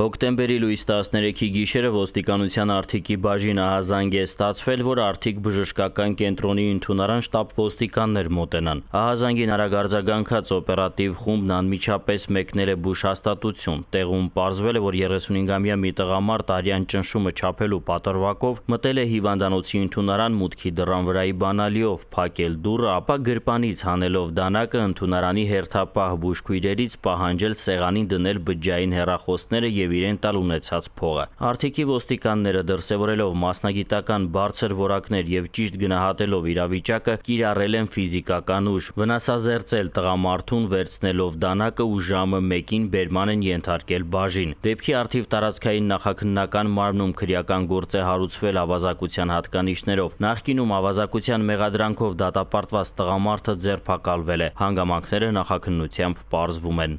Հոկտեմբերի լույս 13-ի գիշերը ոստիկանության արդիկի բաժինը հազանգ է ստացվել, որ արդիկ բժշկական կենտրոնի ընդունարան շտապ ոստիկաններ մոտենան։ Ահազանգին արագարձագանքած օպերատիվ խումբն անմիջապես մեկնել է Բուշ հաստատություն։ Տեղում պարզվել է, որ 35-ամյա մի տղամարդ արյան ճնշումը չափելու պատրվակով մտել է հիվանդանոցի ընդունարան մուտքի դռան վրայի բանալիով, փակել դուռը, ապա գրպանից հանելով դանակը ընդունարանի հերթապահ բուժքույրերից պահանջել սեղանին դնել բջջային հեռախոսները եւ եւ իրեն տալ ունեցած փողը։ Արթիկի ոստիկանները դրսևորելով մասնագիտական բարձր որակներ եւ ճիշտ գնահատելով իրավիճակը կիրառել են ֆիզիկական ուժ, վնասազերծել տղամարդուն վերցնելով դանակը ու ժամը 1-ին բերման են ենթարկել բաժին։ Դեպքի արդիվ տարածքային նախաքննական մարմնում քրեական գործ է հարուցվել ավազակության հատկանիշներով։ Նախկինում ավազակության մեղադրանքով դատապարտված տղամարդը ձերբակալվել է։ Հանգամանքները նախաքննությամբ պարզվում են։